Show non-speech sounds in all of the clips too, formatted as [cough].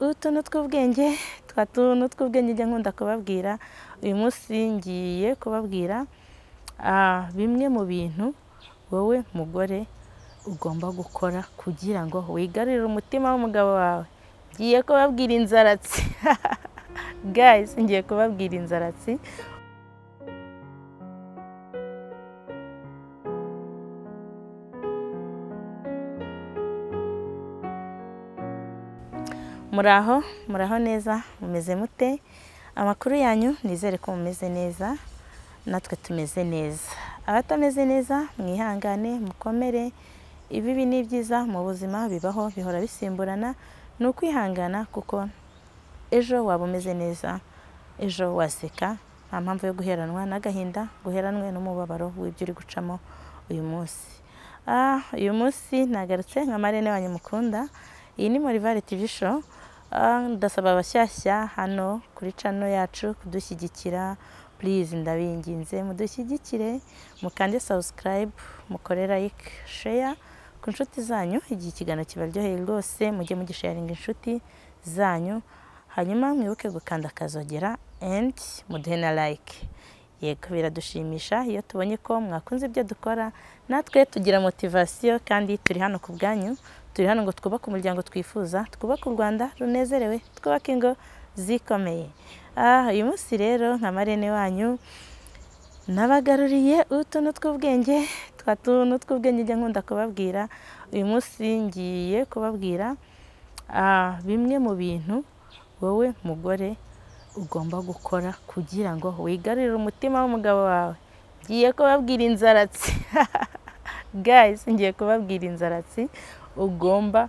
utu ni utw'ubwenge twa tuntu tw'ubwenge njya nkunda kubabwira uyu munsi ngiye kubabwira bimwe mu bintu wowe mugore ugomba gukora kugira ngo wigarurire umutima w'umugabo wawe ngiye kubabwira inzaratsi gayizi [laughs] ngiye kubabwira inzaratsi muraho muraho neza mumeze mute amakuru yanyu nizere ko mumeze neza natwe tumeze neza abatameze neza mwihangane mukomere ibibi ni byiza mu buzima bibaho bihora bisimburana ni ukwihangana kuko ejo waba umeze neza ejo waseka nta mpamvu yo guheranwa n'agahinda guheranwe n'umubabaro w'ibyo uri gucamo uyu munsi ah, uyu munsi nagarutse nka marene wanyu mukunda iyi ni morivare tivi show Ah, ndasaba abashyashya hano kuri cano yacu kudushyigikira Please ndabinginze mudushyigikire mukande sabusikarayibu mukore layike sheya ku nshuti zanyu igihe ikiganiro kibaryoheye rwose mujye mugisharinga inshuti zanyu hanyuma mwibuke gukanda akazogera endi muduhe na layike yego biradushimisha iyo tubonye ko mwakunze ibyo dukora natwe tugira motivasiyo kandi turi hano ku bwanyu turi hano ngo twubake umuryango twifuza twubake u rwanda runezerewe twubake ingo zikomeye ah, uyu munsi rero nka marene wanyu nabagaruriye utuntu tw'ubwenge twa tuntu tw'ubwenge njya nkunda kubabwira uyu munsi ngiye kubabwira ah, bimwe mu bintu wowe mugore ugomba gukora kugira ngo wigarurire umutima w'umugabo wawe ngiye kubabwira inzaratsi gayizi [laughs] ngiye kubabwira inzaratsi ugomba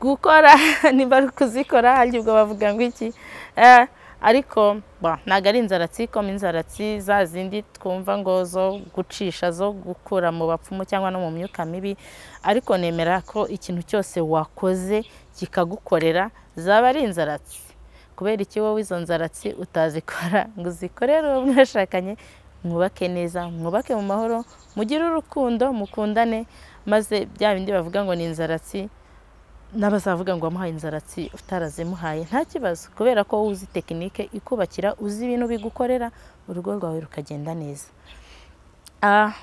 gukora [laughs] niba ari kuzikora hari ubwo bavuga ngo iki eh, ariko ntabwo ari inzaratsi koma inzaratsi za zindi twumva ngo zo gucisha zo gukura mu bapfumu cyangwa no mu myuka mibi ariko nemera ko ikintu cyose wakoze kikagukorera zaba ari inzaratsi kubera iki wowe izo nzaratsi utazikora [laughs] ngo uzikorere uwo mwashakanye mwubake neza mwubake mu mahoro mugire urukundo mukundane maze bya bindi bavuga ngo ni inzaratsi n'abazavuga ngo wamuhaye inzaratsi utarazimuhaye nta kibazo kubera ko uzi tekinike ikubakira uzi ibintu bigukorera urugo rwawe rukagenda neza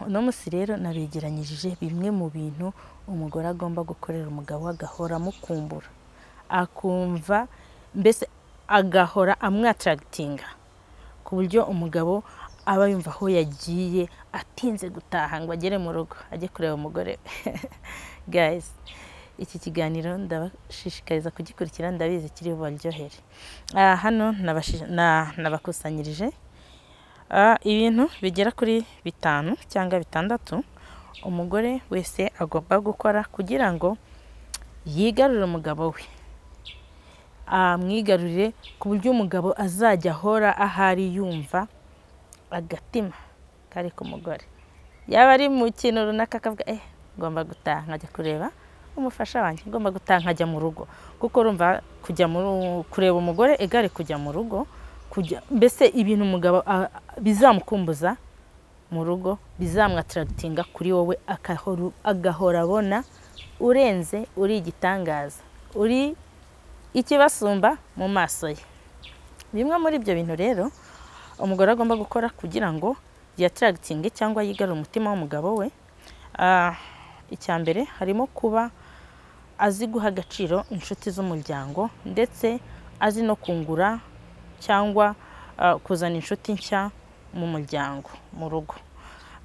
uno munsi rero nabegeranyije bimwe mu bintu umugore agomba gukorera umugabo agahora amukumbura akumva mbese agahora amwataragitinga ku buryo umugabo aba yumva aho yagiye atinze gutaha ngo agere mu rugo ajye kureba umugore we [laughs] gayizi iki kiganiro ndabashishikariza kugikurikira ndabizi kiri bubaryohere ah, hano nabakusanyirije ah, ibintu bigera kuri bitanu cyangwa bitandatu umugore wese agomba gukora kugira ngo yigarurire umugabo we amwigarurire ah, ku buryo umugabo azajya ahora ahari yumva agatima kari ku mugore yaba ari mu kintu runaka akavuga eh ngomba gutaha nkajya kureba umufasha wanjye ngomba gutaha nkajya mu rugo kuko urumva kujya kureba umugore igare kujya mu rugo kujya mbese ibintu umugabo bizamukumbuza mu rugo bizamwataragitinga kuri wowe agahora abona urenze uri igitangaza uri ikibasumba mu maso ye bimwe muri ibyo bintu rero umugore agomba gukora kugira ngo yataragitinge cyangwa yigarure umutima w'umugabo we ah, icya mbere harimo kuba azi guha agaciro inshuti z'umuryango ndetse azi no kungura cyangwa ah, kuzana inshuti nshya mu muryango mu rugo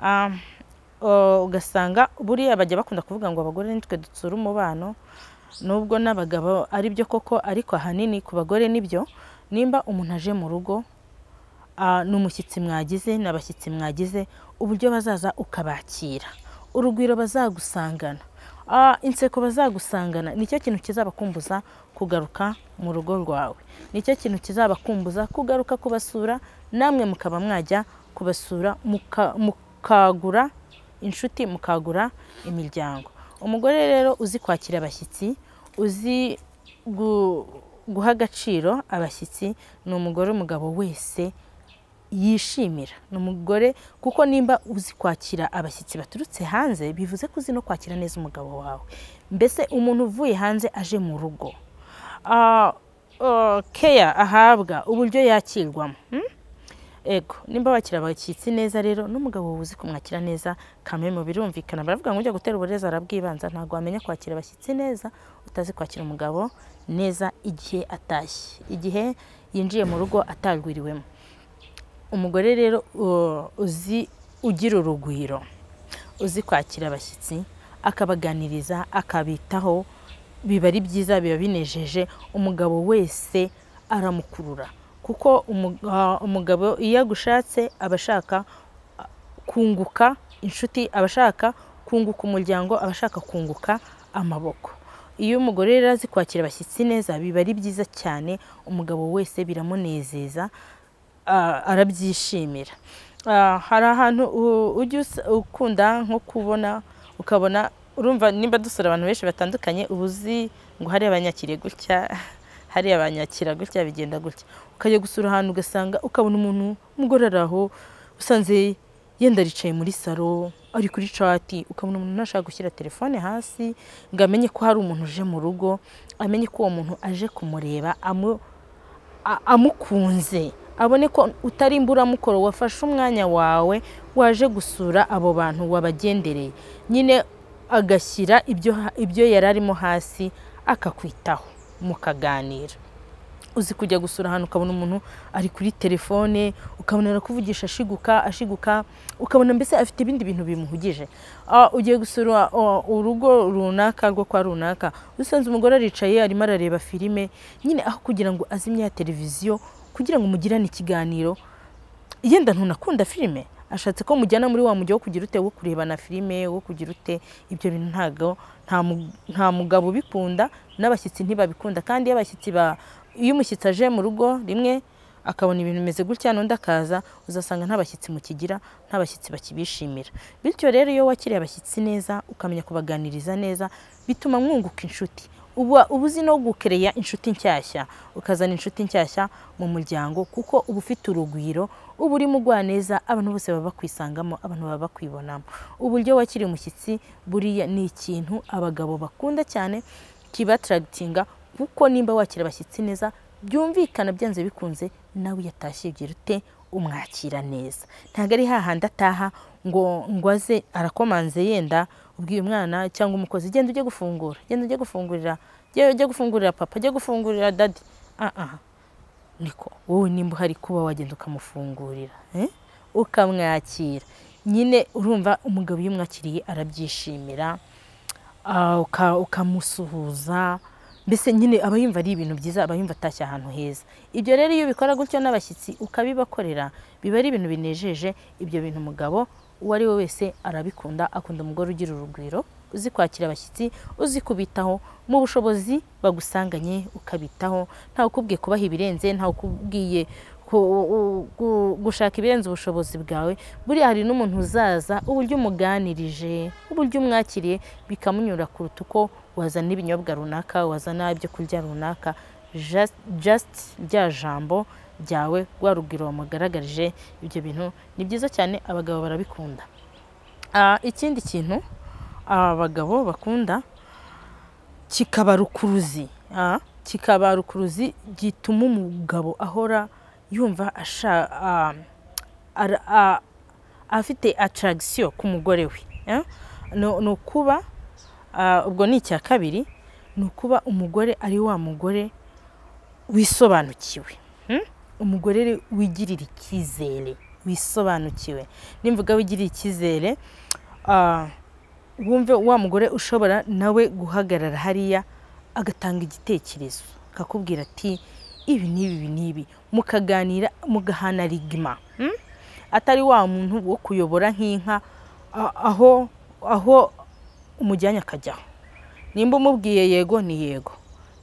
ah, oh, ugasanga buriya bajya bakunda kuvuga ngo abagore nitwe dutsura umubano nubwo n'abagabo ari byo koko ariko ahanini ku bagore nibyo nimba umuntu aje mu rugo Ah, n'umushyitsi mwagize n'abashyitsi mwagize uburyo bazaza ukabakira urugwiro bazagusangana ah, inseko bazagusangana nicyo kintu kizabakumbuza kugaruka mu rugo rwawe nicyo kintu kizabakumbuza kugaruka kubasura namwe mukaba mwajya kubasura mukagura inshuti mukagura imiryango umugore rero uzi kwakira abashyitsi uzi guha agaciro abashyitsi ni umugore umugabo wese yishimira ni umugore kuko nimba uzi kwakira abashyitsi baturutse hanze bivuze ko uzi no kwakira neza umugabo wawe mbese umuntu uvuye hanze aje mu rugo ah, oh, keya ahabwa uburyo yakirwamo hmm? ego nimba wakira abashyitsi neza rero n'umugabo uzi kumwakira neza kamemo birumvikana baravuga ngo ujya gutera uburezi arabwibanza ntabwo wamenya kwakira abashyitsi neza utazi kwakira umugabo neza igihe atashye igihe yinjiye mu rugo atagwiriwemo umugore rero uzi ugira urugwiro uzi kwakira abashyitsi akabaganiriza akabitaho biba ari byiza biba binejeje umugabo wese aramukurura kuko umugabo iyo agushatse aba ashaka kunguka inshuti aba ashaka kunguka umuryango aba ashaka kunguka amaboko iyo umugore rero azi kwakira abashyitsi neza biba ari byiza cyane umugabo wese biramunezeza Uh, arabyishimira uh, hari ahantu ujya ukunda nko kubona ukabona urumva nimba dusura abantu benshi batandukanye uba uzi ngo hari abanyakire gutya [laughs] hari abanyakira gutya bigenda gutya ukajya gusura ahantu ugasanga ukabona umuntu umugore ari aho usanze yenda aricaye muri salo ari kuri cati ukabona umuntu ntashaka gushyira telefone hasi ngo amenye ko hari umuntu uje mu rugo amenye ko uwo muntu aje kumureba amukunze abone ko utari imburamukoro wafashe umwanya wawe waje gusura abo bantu wabagendereye nyine agashyira ibyo yari arimo hasi akakwitaho mukaganira uzi kujya gusura ahantu ukabona umuntu ari kuri telefone ukabona arakuvugisha ashiguka ashiguka ukabona mbese afite ibindi bintu bimuhugije ugiye gusura urugo runaka rwo kwa runaka usanze umugore aricaye arimo arareba filime nyine aho kugira ngo azimye ya televiziyo kugira ngo mugirane ikiganiro yenda ntunakunda filime ashatse ko mujyana muri wa mujyi wo kugira ute wo kurebana filime wo kugira ute ibyo bintu ntabwo nta mugabo ubikunda n'abashyitsi ntibabikunda kandi iyo abashyitsi iyo umushyitsi aje mu rugo rimwe akabona ibintu bimeze gutya n'undi akaza uzasanga nta bashyitsi mukigira nta bashyitsi bakibishimira bityo rero iyo wakiriye abashyitsi neza ukamenya kubaganiriza neza bituma mwunguka inshuti uba uzi no gukereya inshuti nshyashya ukazana inshuti nshyashya mu muryango kuko uba ufite urugwiro uba uri mu neza abantu bose baba bakwisangamo abantu baba bakwibonamo uburyo wakiri umushyitsi buriya ni ikintu abagabo bakunda cyane kibataragitinga kuko nimba wakira abashyitsi neza byumvikana byanze bikunze nawe yatashye ugira ute umwakira neza ntabwo ari hahandi ataha ngo ngo aze arakomanze yenda ubwiye umwana cyangwa umukozi genda ujye gufungura genda ujye gufungurira ujye gufungurira papa ujye gufungurira dadi ah, ah. niko wowe nimba uhari kuba wagenda ukamufungurira eh? ukamwakira nyine urumva umugabo iyo umwakiriye arabyishimira ah, ukamusuhuza mbese nyine aba yumva ari ibintu byiza aba yumva atashye ahantu heza ibyo rero iyo ubikora gutyo n'abashyitsi ukabibakorera biba ari ibintu binejeje ibyo bintu umugabo uwo ari we wese arabikunda akunda umugore ugira urugwiro uzi kwakira abashyitsi uzi kubitaho mu bushobozi bagusanganye ukabitaho ntawe ukubwiye kubaha ibirenze ntawe ukubwiye gushaka ibirenze ubushobozi bwawe buriya hari n'umuntu uzaza uburyo umuganirije uburyo umwakiriye bikamunyura kuruta uko wazana ibinyobwa runaka wazana ibyo kurya runaka jasiti rya jambo byawe rwa rubwiro wamugaragarije ibyo bintu ni byiza cyane abagabo barabikunda ah, ikindi kintu aba bagabo bakunda kikaba rukuruzi ah, kikaba rukuruzi gituma umugabo ahora yumva ah, afite ataragisiyo ku mugore we eh, ni ukuba ubwo ni icya kabiri ni ukuba umugore ari wa mugore wisobanukiwe hmm? umugore wigirira icyizere wisobanukiwe nimvuga wigirira icyizere ah, wumve wa mugore ushobora nawe guhagarara hariya agatanga igitekerezo akakubwira ati ibi n'ibi n'ibi mukaganira mugahana rigima hmm? atari wa muntu wo kuyobora nk'inka aho aho umujyanye akajyaho nimba umubwiye yego ni yego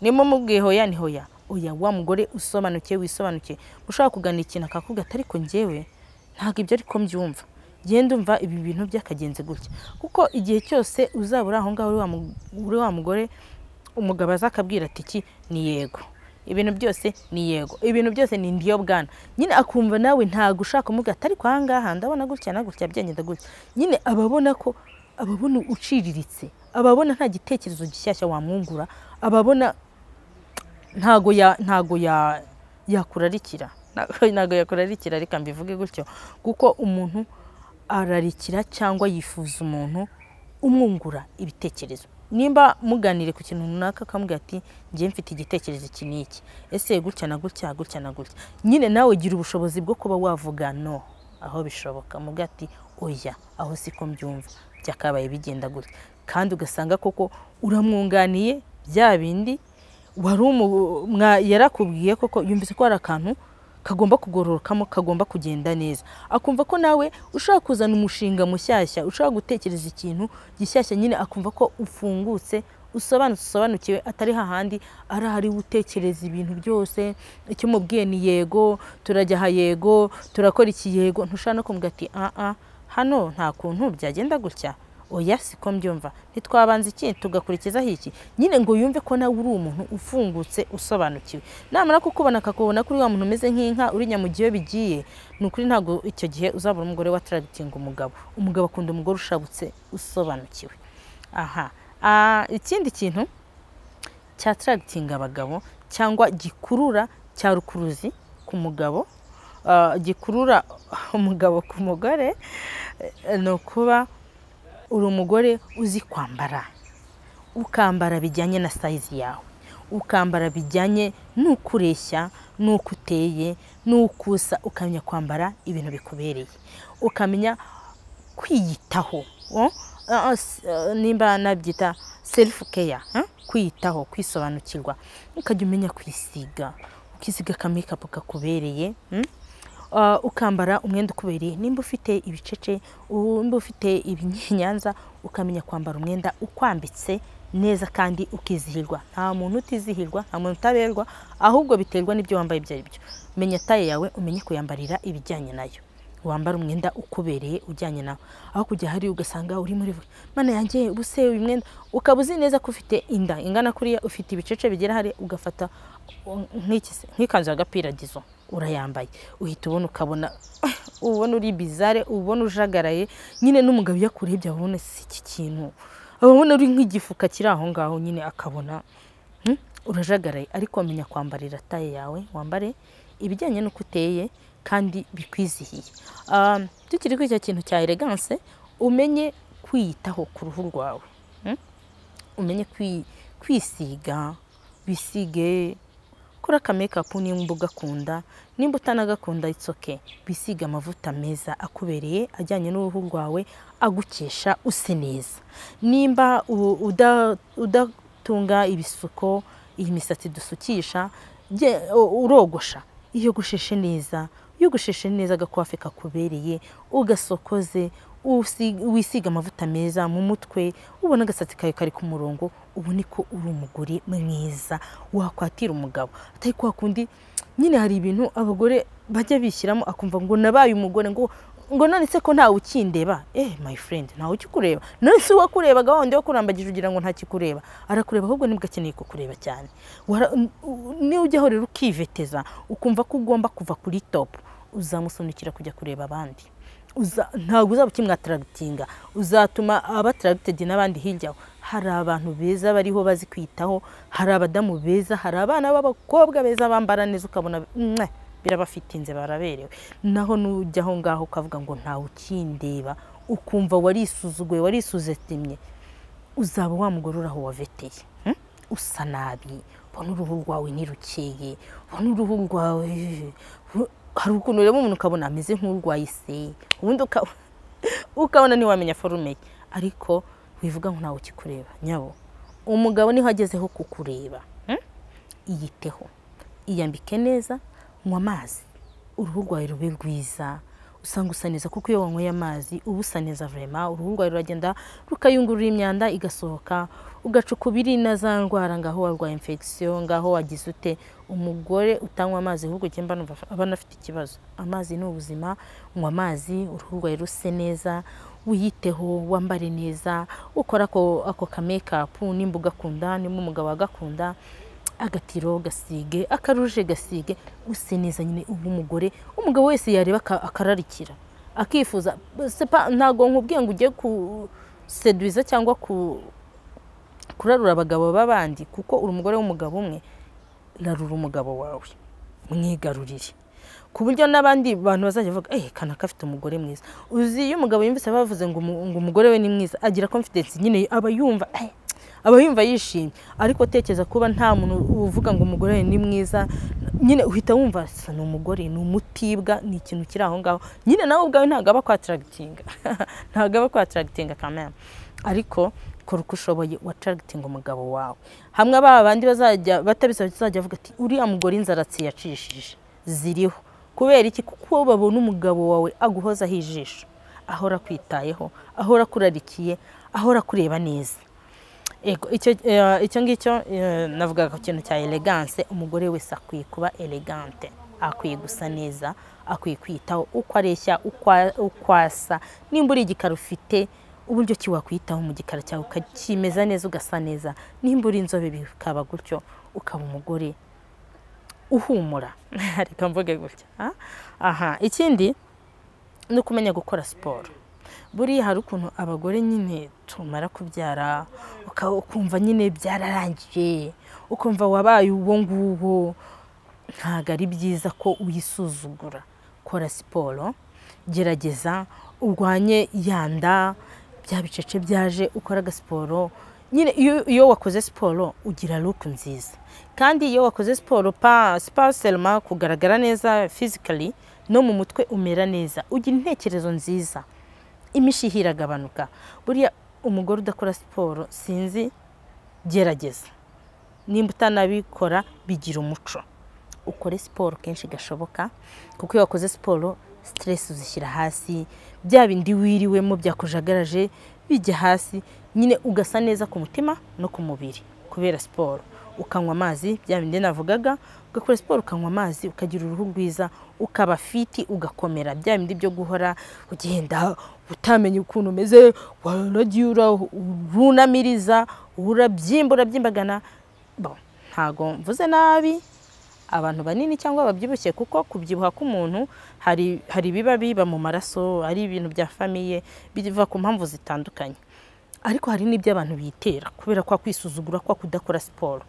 nimba umubwiye hoya ni hoya oya wa mugore usobanukiye wisobanukiye ushobora kugana ikintu akakubwira ati ariko ngewe ntabwo ibyo ariko mbyumva genda umva ibi bintu byakagenze gutya kuko igihe cyose uzabura aho ngaho uri wa mugore umugabo azakabwira ati iki ni yego ibintu byose ni yego ibintu byose ni ndiyo bwana nyine akumva nawe ntabwo ushaka kumubwira atari ariko aha ngaha ndabona gutya na gutya byagenda gutya nyine ababona ko ababona uciriritse ababona nta gitekerezo gishyashya wamwungura ababona ntago ntago ya yakurarikira ntago yakurarikira reka mbivuge gutyo kuko umuntu ararikira cyangwa yifuza umuntu umwungura ibitekerezo nimba muganire ku kintu runaka akambwira ati njye mfite igitekerezo iki n'iki ese gutya na gutya gutya na gutya nyine nawe gira ubushobozi bwo kuba wavuga no aho bishoboka muga ati oya aho siko mbyumva byakabaye bigenda gutya kandi ugasanga koko uramwunganiye bya bindi wari yarakubwiye koko yumvise ko hari akantu kagomba kugororokamo kagomba kugenda neza akumva ko nawe ushobora kuzana umushinga mushyashya ushobora gutekereza ikintu gishyashya nyine akumva ko ufungutse usobanukiwe atari hahandi ari ahari utekereza ibintu byose icyo umubwiye ni yego turajya aha yego turakora iki yego ntushobora no kumubwira ati aha ah, hano nta kuntu byagenda gutya oya oh, siko mbyumva ntitwabanza iki tugakurikizaho iki nyine ngo yumve ko nawe uri umuntu ufungutse usobanukiwe namara kukubona akakubona kuri wa muntu umeze nk'inka uri nyamugiye iyo bigiye ni ukuri ntabwo icyo gihe uzabura umugore wa wataragitinga umugabo umugabo akunda umugore ushabutse usobanukiwe aha ah, ikindi kintu cya cyataragitinga abagabo cyangwa gikurura cya rukuruzi ku mugabo ah, gikurura umugabo ku mugore eh, ni ukuba uri umugore uzi kwambara ukambara bijyanye na sayizi yawe ukambara bijyanye n'uko ureshya n'uko uteye n'uko usa ukamenya kwambara ibintu bikubereye ukamenya kwiyitaho oh, oh, oh, eh, nimba nabyita selifu keya eh, kwiyitaho kwisobanukirwa ukajya umenya kwisiga ukisiga akamekapu kakubereye hmm? Uh, ukambara umwenda ukubereye nimba ufite ibicece nimba ufite ibinyanza ukamenya kwambara umwenda ukwambitse neza kandi ukizihirwa nta muntu utizihirwa nta muntu utaberwa ahubwo biterwa n'ibyo wambaye ibyo ari byo menya taye yawe umenye kuyambarira ibijyanye nayo wambara umwenda ukubereye ujyanye nawe aho kujya hari ugasanga uri muri buri. mana yanjye ubuse uyu mwenda ukaba uzi neza ko ufite inda ingana kuriya ufite ibicece bigera hari ugafata nk'ikanzu y'agapiragizo urayambaye uhita ubona ukabona [laughs] ubona uri bizare ubona ujagaraye nyine n'umugabo iyo akurebye abona si iki kintu abona uri nk'igifuka kiri aho ngaho nyine akabona hmm, urajagaraye ariko wamenya kwambarira taye yawe wambare ibijyanye n'uko uteye kandi bikwizihiye tukiri kuri icyo kintu cya elegance umenye kwiyitaho ku ruhu rwawe hmm? umenye kwisiga wisige kuri aka mekapu nimba ugakunda nimba utanagakunda itsoke bisiga amavuta meza akubereye ajyanye n'uruhu rwawe agukesha use neza nimba udatunga ibisuko iyi misatsi dusukisha urogosha iyo gusheshe neza iyo ugusheshe neza agakofe kakubereye ugasokoze wisiga amavuta meza mu mutwe ubona agasatsi kawe kari ku murongo ni ko uri umugore mwiza wakwatira umugabo atari kwa kundi nyine hari ibintu abagore bajya bishyiramo akumva ngo nabaye umugore ngo ngo none ko ntawe ukindeba eh my friend ntawe ukikureba none se wakurebaga wundi wo kurambagije ugira ngo ntakikureba arakureba ahubwo nibwo akeneye kukureba cyane niyo ujyaho rero ukiveteza ukumva ko ugomba kuva kuri top uzamusunikira kujya kureba abandi ntabwo uzaba taragitinga uzatuma abataragitedi n'abandi hirya hari abantu beza bariho bazi kwitaho hari abadamu beza hari abana b'abakobwa beza bambara neza ukabona birabafitinze baraberewe naho nujya aho ngaho ukavuga ngo ntawe ukindeba ukumva warisuzuguye warisuzetimye uzaba wamugorora aho waveteye hm? usa nabi ubona uruhu rwawe ntirukeye ubona uruhu rwawe hari ukuntu ureba umuntu ukabona ameze nk'urwaye ise ubundi ukabona ntiwamenya forume ye ariko wivuga ngo ntawe ukikureba nyabo umugabo niho agezeho kukureba hmm? iyiteho iyambike neza nywa amazi uruhu rwawe rube rwiza usanga usa neza kuko iyo wanyweye amazi uba usa neza vurema uruhu rwawe ruragenda rukayungurura imyanda igasohoka ugaca ukubiri na za ndwara ngaho warwaye infection ngaho wagize ute umugore utanywa amazi ahubwo njye mba numva abana afite ikibazo amazi ni ubuzima unywa amazi uruhu rwawe ruse neza wiyiteho wambare neza ukora ako ka mekapu nimba ugakunda nimba umugabo agakunda agatiro gasige akaruje gasige use neza nyine uba umugore umugabo wese yareba akararikira akifuza ntabwo nkubwiye ngo ujye ku kuseduza cyangwa ku kurarura abagabo b'abandi kuko uri umugore w'umugabo umwe rarura umugabo wawe mwigarurire ku buryo n'abandi bantu bazajya bavuga eee eh, kanaka afite umugore mwiza uzi iyo umugabo yumvise bavuze ngo umugore we ni mwiza agira confidence nyine aba yumva eh, aba yumva yishimye ariko tekereza kuba nta muntu uvuga ngo umugore we ni mwiza nyine uhita wumva asa ni umugore ni umutibwa ni ikintu kiri aho ngaho nyine nawe ubwawe ntabwo aba kwataragitinga [laughs] ntabwo aba kwataragitinga kamera ariko kora uko ushoboye wataragitinga umugabo wawe hamwe ba bandi bazajya batabisaba bazajya bavuga ati uriya mugore inzaratsi yacishije ziriho kubera iki kuko babona umugabo wawe aguhozaho ijisho ahora akwitayeho ahora akurarikiye ahora akureba neza eh, icyo ngicyo eh, navugaga ku kintu cya elegance umugore wese akwiye kuba elegante akwiye gusa neza akwiye kwitaho uko areshya uko asa nimba uri igikara ufite uburyo ki wakwitaho mu gikara cyawe ukakimeza neza ugasa neza nimba uri inzobe bikaba gutyo ukaba umugore uhumura [laughs] reka mvuge gutya aha ikindi ni ukumenya gukora siporo buriya hari ukuntu abagore nyine tumara kubyara ukumva nyine byararangiye ukumva wabaye uwo nguwo ntabwo ari byiza ko uyisuzugura kora siporo gerageza urwanye yanda bya bicece byaje ukoraga siporo nyine iyo wakoze siporo ugira luke nziza kandi iyo wakoze siporo pa selma kugaragara neza fizikali no mu mutwe umera neza ugira intekerezo nziza imishihi iragabanuka buriya umugore udakora siporo sinzi gerageza nimba utanabikora bigira umuco ukore siporo kenshi gashoboka kuko iyo wakoze siporo siteresi uzishyira hasi bya bindi wiriwemo byakujagaraje bijya hasi nyine ugasa neza ku mutima no ku mubiri kubera siporo ukanywa amazi bya bindi navugaga ugakora siporo ukanywa amazi ukagira uruhu rwiza ukaba fiti ugakomera bya bindi byo guhora ugenda utamenya ukuntu umeze waragiye urunamiriza urabyimba urabyimbagana ntago mvuze nabi abantu banini cyangwa babyibushye kuko kubyibuha k'umuntu hari hari biba biba mu maraso ari ibintu bya famiye biva ku mpamvu zitandukanye ariko hari n'ibyo abantu bitera kubera kwa kwisuzugura kwa kudakora siporo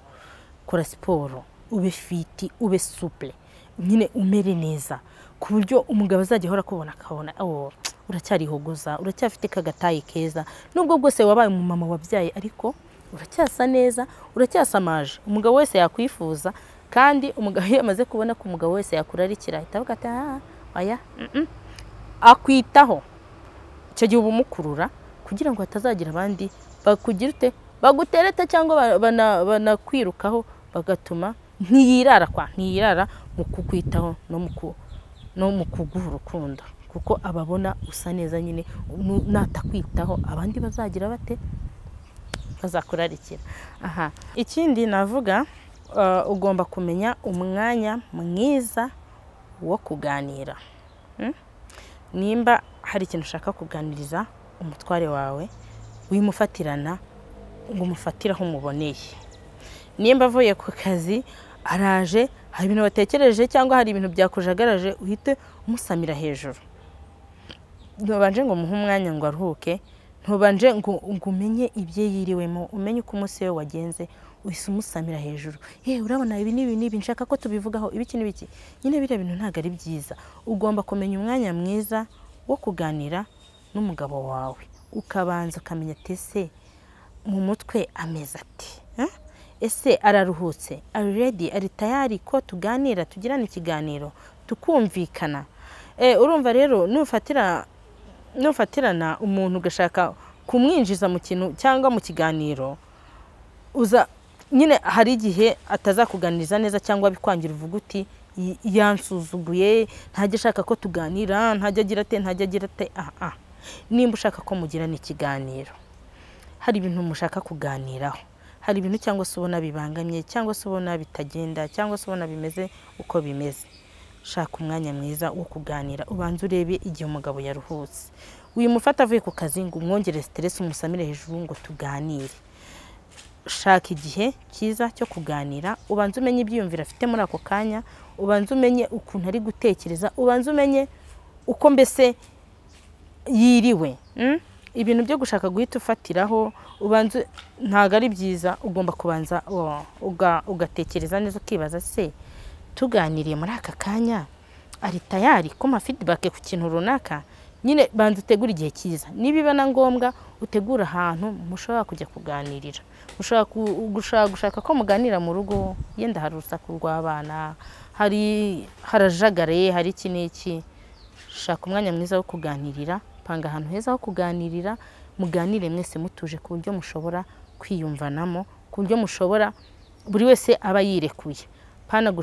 kora siporo ube fiti ube supure nyine umere neza ku buryo umugabo azajya ahora akubona akabona oh, uracyarihogoza uracyafite kagatayi keza nubwo bwose wabaye umumama wabyaye ariko uracyasa neza uracyasamaje umugabo wese yakwifuza kandi umugabo iyo amaze kubona ko umugabo wese yakurarikira ahita avuga ati aya ah, akwitaho icyo gihe uba umukurura kugira ngo hatazagira abandi bakugira ute bagutereta cyangwa banakwirukaho bagatuma ntiyirara kwa ntiyirara mu kukwitaho no mu kuguha urukundo kuko ababona usa neza nyine natakwitaho abandi bazagira bate bazakurarikira aha ikindi navuga Uh, ugomba kumenya umwanya mwiza wo kuganira hmm? nimba hari ikintu ushaka kuganiriza umutware wawe wimufatirana ngo umufatire aho umuboneye nimba avuye ku kazi araje hari ibintu watekereje cyangwa hari ibintu byakujagaraje uhite umusamira hejuru ntubanje ngo umuhe umwanya ngo aruhuke ntubanje ngo umenye ibyo yiriwemo umenye uko umunsi we wagenze uhise umusamira hejuru yewe urabona ibi n'ibi n'ibi nshaka ko tubivugaho ibiki n'ibiki nyine biriya bintu ntabwo ari byiza ugomba kumenya umwanya mwiza wo kuganira n'umugabo wawe ukabanza ukamenya ati ese mu mutwe ameze ati ese araruhutse ari redi ari tayari ko tuganira tugirana ikiganiro tukumvikana eh, urumva rero nufatira nufatirana umuntu ugashaka kumwinjiza mu kintu cyangwa mu kiganiro uza nyine hari igihe atazakuganiriza neza cyangwa bikwangira uvuga uti yansuzuguye ntajya ashaka ko tuganira ntajya agira ate ntajya agira ate aha ah. nimba ushaka ko mugirana ikiganiro hari ibintu mushaka kuganiraho hari ibintu cyangwa se ubona bibangamye cyangwa se ubona bitagenda cyangwa se ubona bimeze uko bimeze shaka umwanya mwiza wo kuganira ubanza urebe igihe umugabo yaruhutse mufata avuye ku kazi ngo umwongere siteresi umusamire hejuru ngo tuganire shaka igihe cyiza cyo kuganira ubanza umenye ibyiyumviro afite muri ako kanya ubanza umenye ukuntu ari gutekereza ubanza umenye uko mbese yiriwe hmm? ibintu byo gushaka guhita ufatiraho ubanza ntabwo ari byiza ugomba kubanza oh, ugatekereza neza ukibaza se tuganiriye muri aka kanya ari tayari kuma feedback ku kintu runaka nyine banza utegura igihe cyiza nibiba na ngombwa utegura ahantu mushobora kujya kuganirira ushobora gushaka ko muganira mu rugo yenda hari urusaku rw'abana hari harajagaraye hari iki n'iki shaka umwanya mwiza wo kuganirira panga ahantu heza ho kuganirira muganire mwese mutuje ku buryo mushobora kwiyumvanamo ku buryo mushobora buri wese aba yirekuye hano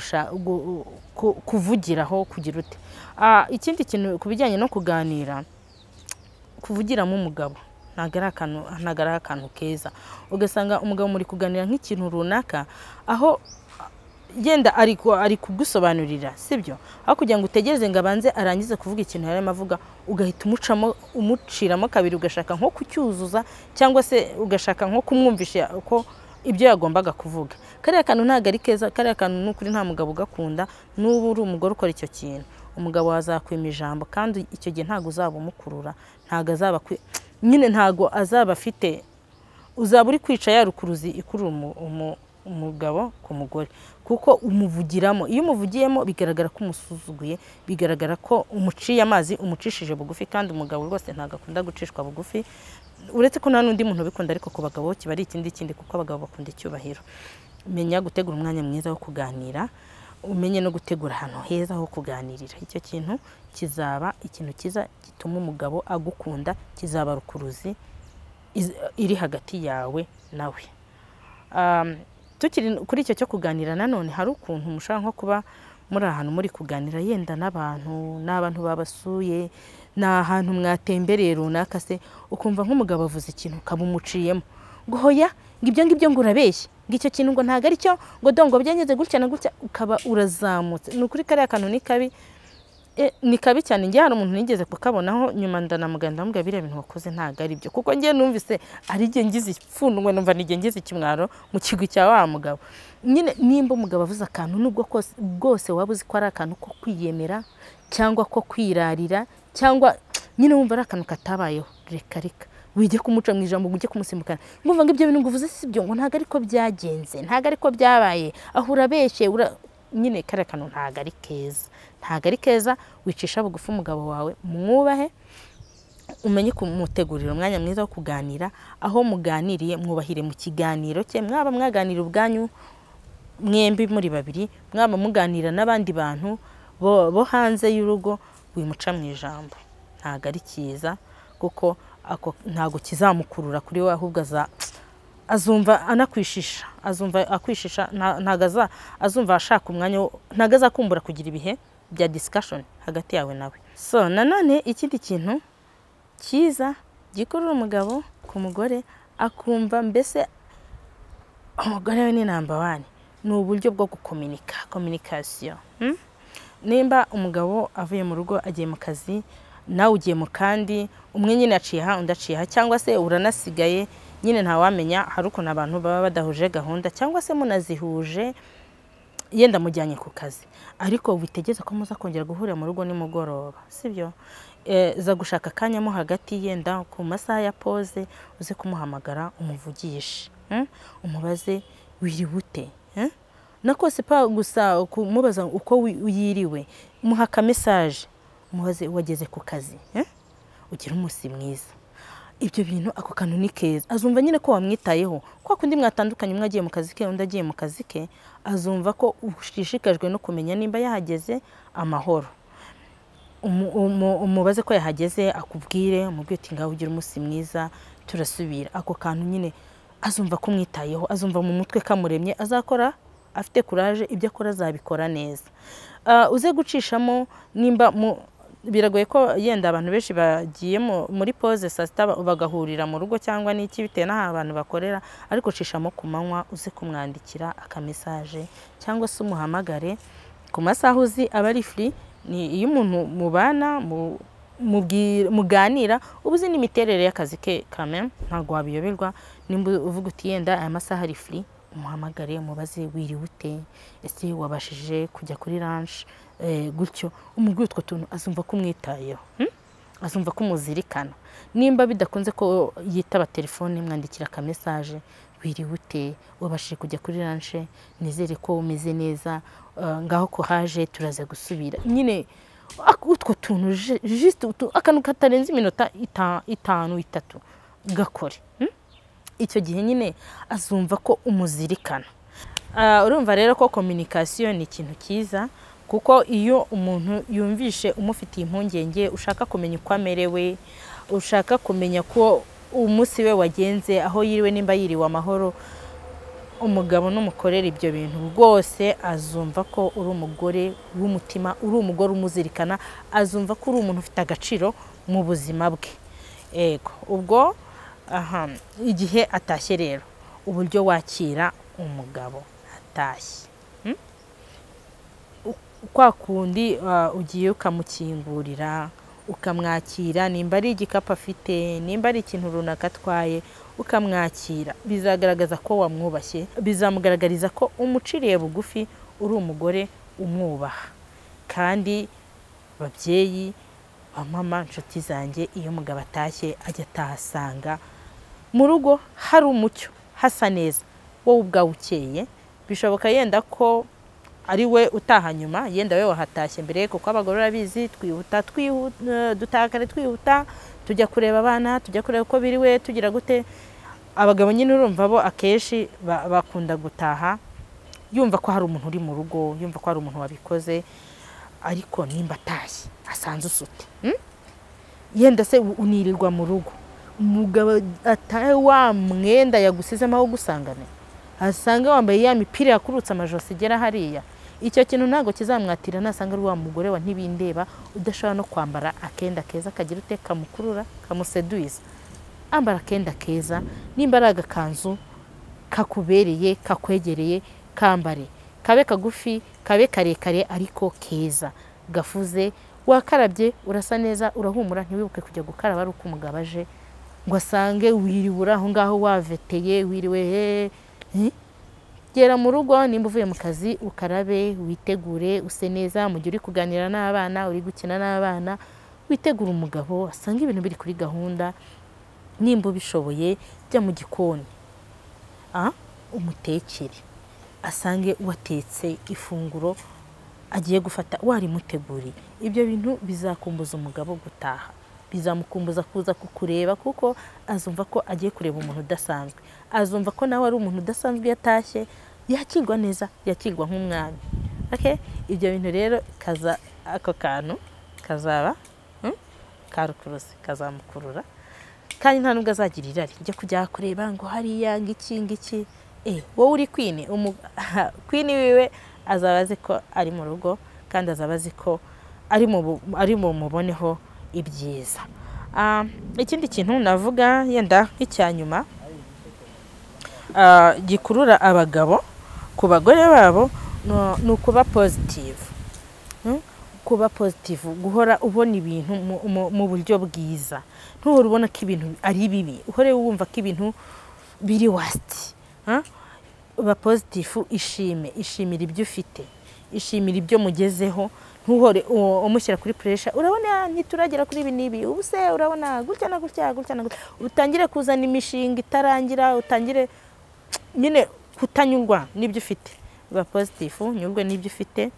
kuvugiraho kugira ute ikindi kintu ku bijyanye no kuganira kuvugiramo umugabo ntabwo ari akantu keza ugasanga umugabo muri kuganira nk'ikintu runaka aho yenda ari kugusobanurira sibyo aho kugira ngo utegereze ngo abanze arangize kuvuga ikintu yarimo avuga ugahita umucamo umuciramo kabiri ugashaka nko kucyuzuza cyangwa se ugashaka nko kumwumvisha ko ibyo yagombaga kuvuga kariya kantu ntabwo ari keza kariya kantu ni ukuri nta mugabo ugakunda n'ubu uri umugore ukora icyo kintu umugabo wazakwima ijambo kandi icyo gihe ntabwo uzaba umukurura ntabwo azaba nyine ntabwo azaba afite uzaba uri kwica yarukuruzi ikurura umugabo ku mugore kuko umuvugiramo iyo umuvugiyemo bigaragara ko umusuzuguye bigaragara ko umuciye amazi umucishije bugufi kandi umugabo rwose ntabwo akunda gucishwa bugufi uretse ko nta n'undi muntu ubikunda ariko ku bagabo kiba ari ikindi kindi kuko abagabo bakunda icyubahiro menya gutegura umwanya mwiza wo kuganira umenye no gutegura ahantu heza ho kuganirira icyo kintu kizaba ikintu cyiza gituma umugabo agukunda kizaba rukuruzi iri hagati yawe nawe tukiri kuri icyo cyo kuganira nanone hari ukuntu mushobora nko kuba muri ahantu muri kuganira yenda n'abantu n'abantu babasuye ni ahantu mwatembereye runaka se ukumva nk'umugabo avuze ikintu ukaba umuciyemo ngo ngo ibyo ngibyo ngo urabeshye ngo icyo kintu ngo ntabwo aricyo ngo dongo byagenze gutya na gutya ukaba urazamutse ni ukuri kariya kantu ni kabi e, ni kabi cyane njye hari umuntu nigeze kukabonaho nyuma ndanamuganda amubwira biriya bintu wakoze ntabwo ari byo kuko njye numvise ari igihe ngize ipfundwe numva ni igihe ngize ikimwaro mu kigwi cya wa mugabo nyine nimba umugabo avuze akantu nubwo rwose waba uzi ko ari akantu ko kwiyemera cyangwa ko kwirarira cyangwa nyine wumva ari akantu katabayeho reka reka wige kumuca mu ijambo ujye kumusimukana ngo ibyo bintu ngo uvuze si byo ngo ntabwo ariko byagenze ntabwo ariko byabaye aho urabeshye nyine kariya kantu ntabwo ari keza ntabwo ari keza wicisha bugufi umugabo wawe mwubahe umenye kumutegurira umwanya mwiza wo kuganira aho muganiriye mwubahire mu kiganiro cye mwaba mwaganira ubwanyu mwembi muri babiri mwaba muganira n'abandi bantu bo hanze y'urugo wimuca mu ijambo ntabwo ari cyiza kuko ntabwo kizamukurura kuri we ahubwo azumva anakwishisha azumva akwishisha azumva ashaka umwanya ntabwo azakumbura kugira ibihe bya disikashoni hagati yawe nawe so nanone ikindi kintu cyiza gikurura umugabo ku mugore akumva mbese umugore we ni namba wani ni uburyo bwo gukominika kominikasiyo hmm? nimba umugabo avuye mu rugo agiye mu kazi nawe ugiye mu kandi umwe nyine aciye aha undi aciye aha cyangwa se uranasigaye nyine ntawamenya hari ukuntu abantu baba badahuje gahunda cyangwa se munazihuje yenda mujyanye ku kazi ariko witegeze ko muza kongera guhurira mu rugo nimugoroba sibyo eh, za gushaka akanya mo hagati yenda ku masaha ya pose uze kumuhamagara umuvugishe hmm? umubaze wiriwe ute hmm? nako sipa gusa kumubaza uko uyiriwe muhaka mesaje mubaze wageze ku kazi eh? ugira umunsi mwiza ibyo bintu ako kantu ni keza azumva nyine ko wamwitayeho kwa kundi mwatandukanye umwe agiye mu kazi ke undi agiye mu kazi ke azumva ko ushishikajwe no kumenya nimba yahageze amahoro umubaze ko yahageze akubwire umubwire uti ngaho ugira umunsi mwiza turasubira ako kantu nyine azumva ko umwitayeho azumva mu mutwe kamuremye azakora afite kuraje ibyo akora azabikora neza ah, uze gucishamo nimba mu biragoye ko yenda abantu benshi bagiye muri pose saa sita bagahurira mu rugo cyangwa n'iki bitewe n'ahantu abantu bakorera ariko cishamo ku manywa uze kumwandikira akamesaje cyangwa se umuhamagare ku masaha uzi aba ari furi ni iyo umuntu mubana muganira uba uzi n'imiterere y'akazi ke kame ntabwo wabiyoberwa nimba uvuga uti yenda aya masaha ari furi umuhamagare umubaze wiriwe ute ese wabashije kujya kuri ranshi eh, gutyo umubwi utwo tuntu azumva ko umwitayeho hmm? azumva ko umuzirikana nimba bidakunze ko yitaba telefone mwandikira akamesaje wiriwe ute wabashije kujya kuri ranshi nizere ko umeze neza eh, ngaho ko haje turaza gusubira nyine utwo tuntu akantu katarenze iminota itanu itatu gakore hmm? icyo gihe nyine azumva ko umuzirikana ah, urumva rero ko kominikasiyo ni ikintu cyiza kuko iyo umuntu yumvishe umufitiye impungenge ushaka kumenya uko amerewe ushaka kumenya ko umunsi we wagenze aho yiriwe nimba yiriwe amahoro umugabo n'umukorera ibyo bintu rwose azumva ko uri umugore w'umutima uri umugore umuzirikana azumva ko uri umuntu ufite agaciro mu buzima bwe ubwo aha igihe atashye rero uburyo wakira umugabo atashye hmm? kwa kundi uh, ugiye ukamukingurira ukamwakira nimba ari igikapu afite nimba ari ikintu runaka atwaye ukamwakira bizagaragaza ko wamwubashye bizamugaragariza ko umuciriye bugufi uri umugore umwubaha kandi babyeyi ba mama inshuti zanjye iyo umugabo atashye ajya atahasanga mu rugo hari umucyo hasa neza wowe ubwawe ukeye bishoboka yenda ko ari we utaha nyuma yenda we wahatashye mbere kuko abagore urabizi twihuta eh, dutakare twihuta tujya kureba abana tujya kureba uko biriwe tugira gute abagabo nyine urumva bo akenshi bakunda gutaha yumva ko hari umuntu uri mu rugo yumva ko hari umuntu wabikoze ariko nimba atashye asanze usute hmm? yenda se unirirwa mu rugo umugabo atahe wa mwenda yagusizemo aho gusangane asanga wambaye ya mipira yakurutse amajosi igera hariya icyo kintu ntabwo kizamwatira nasanga ari wa mugore wa ntibindeba udashobora no kwambara akenda keza kagira ute kamukurura kamuseduyiza ambara akenda keza nimba ari agakanzu kakubereye kakwegereye kambare kabe kagufi kabe karekare ariko keza gafuze wakarabye urasa neza urahumura ntiwibuke kujya gukaraba ari uko umugabo aje ngo asange wiriwe aho ngaho waveteye wiriwe he gera mu rugo nimba uvuye mu kazi ukarabe witegure use neza mu gihe uri kuganira n'abana uri gukina n'abana witegura umugabo asange ibintu biri kuri gahunda nimba ubishoboye jya mu gikoni umutekere asange watetse ifunguro agiye gufata warimuteguriye ibyo bintu bizakumbuza umugabo gutaha bizamukumbuza kuza kukureba kuko azumva ko agiye kureba umuntu udasanzwe azumva ko nawe ari umuntu udasanzwe yatashye atashye yakirwa neza yakirwa nk'umwami ibyo bintu rero kaza ako kantu kazaba hmm? karukuruzi kazamukurura kandi nta nubwo azagira irari ryo kujya kureba ngo hariya ngiki ngiki eh, wowe uri kwini kwini [laughs] wiwe azaba azi ko ari mu rugo kandi azaba azi ko ari mu muboneho ibyiza ah, ikindi kintu navuga yenda nk'icyanyuma ah, gikurura abagabo ku bagore babo ni ukuba pozitivu kuba pozitivu hmm? guhora ubona ibintu mu buryo bwiza ntuhore ubona ko ibintu ari bibi uhore wumva ko ibintu biri wasiti hmm? uba pozitifu ishime ishimira ibyo ufite ishimira ibyo mugezeho ntuhore umushyira kuri puresha urabona ntituragera kuri ibi n'ibi ubu se urabona gutya na gutya gutya na gutya utangire kuzana imishinga itarangira utangire [tsk] nyine kutanyurwa n'ibyo ufite uba pozitifu unyurwe n'ibyo ufite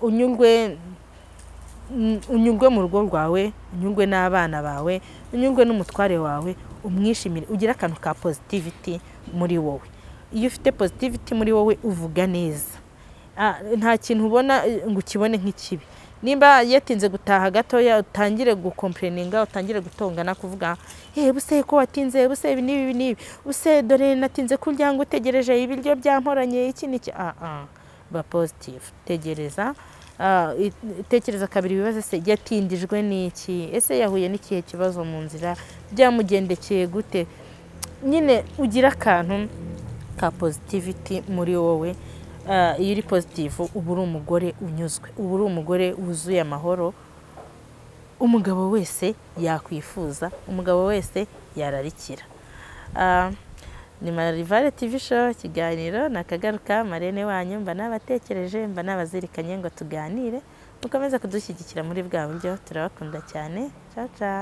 unyurwe ah, unyurwe mm, mu rugo rwawe unyurwe n'abana bawe unyurwe n'umutware wawe umwishimire ugire akantu ka pozitiviti muri wowe iyo ufite pozitiviti muri wowe uvuga neza Ah, nta kintu ubona eh, ngo ukibone nk'ikibi nimba yatinze gutaha gatoya utangire gukompereninga utangire gutongana kuvuga yewe eh, use ko watinze use ibi n'ibi n'ibi use dore natinze kurya ngo utegereje ibiryo byamporanye iki n'iki aha ah. ba pozitifu tegereza ah, tekereza kabiri ibibazo ese yatindijwe n'iki ese yahuye n'ikihe kibazo mu nzira byamugendekeye gute nyine ugira akantu ka pozitiviti muri wowe Eh, iyo uri pozitivu uba uri umugore unyuzwe uba uri umugore wuzuye amahoro umugabo wese yakwifuza umugabo wese yararikira eh, ni marivare tivi show ikiganiro nakagaruka marene wanyu mba nabatekereje mba nabazirikanye ngo tuganire mukomeze kudushyigikira muri bwa buryo turabakunda cyane caca